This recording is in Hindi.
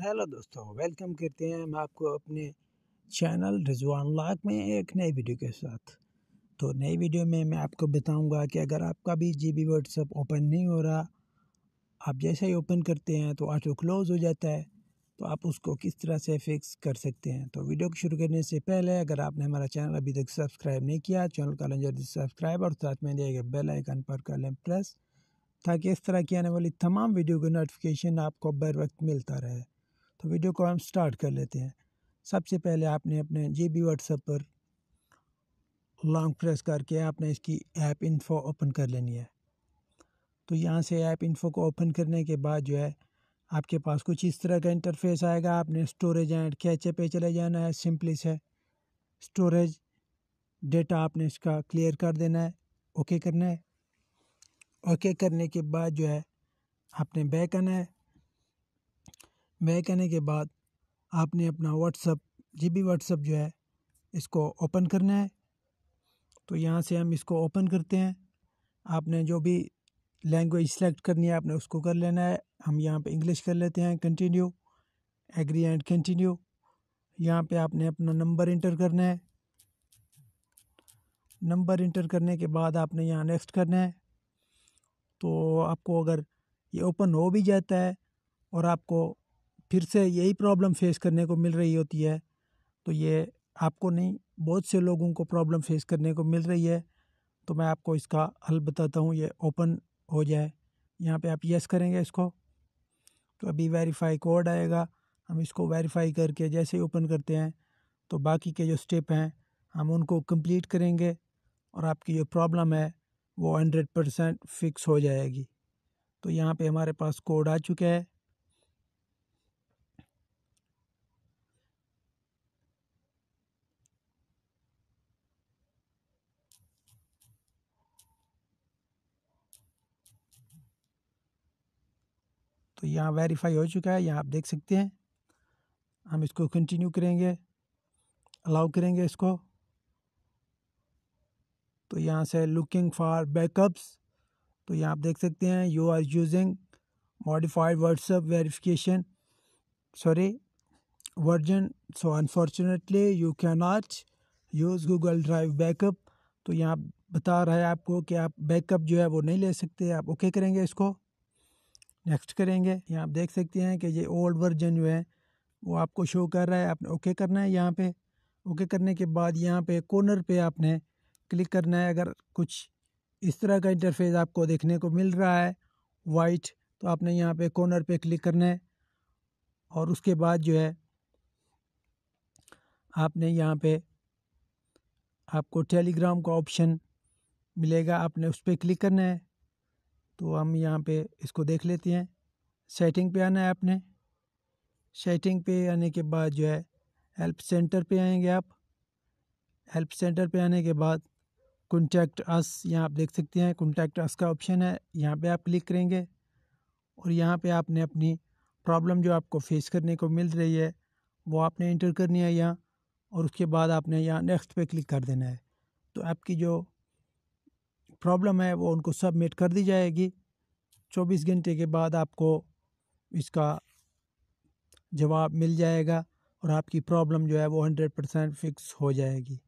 हेलो दोस्तों वेलकम करते हैं हम आपको अपने चैनल रिजवान लाख में एक नई वीडियो के साथ तो नई वीडियो में मैं आपको बताऊंगा कि अगर आपका भी जी बी व्हाट्सअप ओपन नहीं हो रहा आप जैसे ही ओपन करते हैं तो ऑटो क्लोज़ हो जाता है तो आप उसको किस तरह से फिक्स कर सकते हैं तो वीडियो को शुरू करने से पहले अगर आपने हमारा चैनल अभी तक सब्सक्राइब नहीं किया चैनल का लें जल्दी सब्सक्राइब और साथ में दिए गए बेल आइकन पर कर लें प्रेस ताकि इस तरह की आने वाली तमाम वीडियो की नोटिफिकेशन आपको बर वक्त मिलता रहे तो वीडियो को हम स्टार्ट कर लेते हैं सबसे पहले आपने अपने जी बी व्हाट्सएप पर लॉन्ग प्रेस करके आपने इसकी ऐप इन्फो ओपन कर लेनी है तो यहाँ से ऐप इन्फो को ओपन करने के बाद जो है आपके पास कुछ इस तरह का इंटरफेस आएगा आपने स्टोरेज एंड कैचे पे चले जाना है सिंपली से स्टोरेज डेटा आपने इसका क्लियर कर देना है ओके करना है ओके करने के बाद जो है आपने बैक आना है वह कहने के बाद आपने अपना व्हाट्सअप जी बी व्हाट्सअप जो है इसको ओपन करना है तो यहाँ से हम इसको ओपन करते हैं आपने जो भी लैंग्वेज सेलेक्ट करनी है आपने उसको कर लेना है हम यहाँ पे इंग्लिश कर लेते हैं कंटिन्यू एग्री एंड कंटिन्यू यहाँ पे आपने अपना नंबर इंटर करना है नंबर इंटर करने के बाद आपने यहाँ नेक्स्ट करना है तो आपको अगर ये ओपन हो भी जाता है और आपको फिर से यही प्रॉब्लम फेस करने को मिल रही होती है तो ये आपको नहीं बहुत से लोगों को प्रॉब्लम फेस करने को मिल रही है तो मैं आपको इसका हल बताता हूँ ये ओपन हो जाए यहाँ पे आप यस करेंगे इसको तो अभी वेरीफाई कोड आएगा हम इसको वेरीफाई करके जैसे ही ओपन करते हैं तो बाकी के जो स्टेप हैं हम उनको कंप्लीट करेंगे और आपकी जो प्रॉब्लम है वो हंड्रेड परसेंट फिक्स हो जाएगी तो यहाँ पे हमारे पास कोड आ चुका है तो यहाँ वेरीफाई हो चुका है यहाँ आप देख सकते हैं हम इसको कंटिन्यू करेंगे अलाउ करेंगे इसको तो यहाँ से लुकिंग फॉर बैकअप्स तो यहाँ आप देख सकते हैं you are using modified WhatsApp verification sorry version so unfortunately you can not use Google drive backup तो यहाँ बता रहा है आपको कि आप बैकअप जो है वो नहीं ले सकते आप ओके okay करेंगे इसको नेक्स्ट करेंगे यहाँ आप देख सकते हैं कि ये ओल्ड वर्जन जो है वो आपको शो कर रहा है आपने ओके करना है यहाँ पे ओके करने के बाद यहाँ पे कॉर्नर पे आपने क्लिक करना है अगर कुछ इस तरह का इंटरफेस आपको देखने को मिल रहा है वाइट तो आपने यहाँ पे कॉर्नर पे क्लिक करना है और उसके बाद जो है आपने यहाँ पे आपको टेलीग्राम का ऑप्शन मिलेगा आपने उस पर क्लिक करना है तो हम यहाँ पे इसको देख लेते हैं सेटिंग पे आना है आपने सेटिंग पे आने के बाद जो है हेल्प सेंटर पे आएंगे आप हेल्प सेंटर पे आने के बाद कॉन्टैक्ट अस यहाँ आप देख सकते हैं कॉन्टैक्ट अस का ऑप्शन है यहाँ पे आप क्लिक करेंगे और यहाँ पे आपने अपनी प्रॉब्लम जो आपको फेस करने को मिल रही है वो आपने इंटर करनी है यहाँ और उसके बाद आपने यहाँ नेक्स्ट पे क्लिक कर देना है तो आपकी जो प्रॉब्लम है वो उनको सबमिट कर दी जाएगी 24 घंटे के बाद आपको इसका जवाब मिल जाएगा और आपकी प्रॉब्लम जो है वो हंड्रेड परसेंट फिक्स हो जाएगी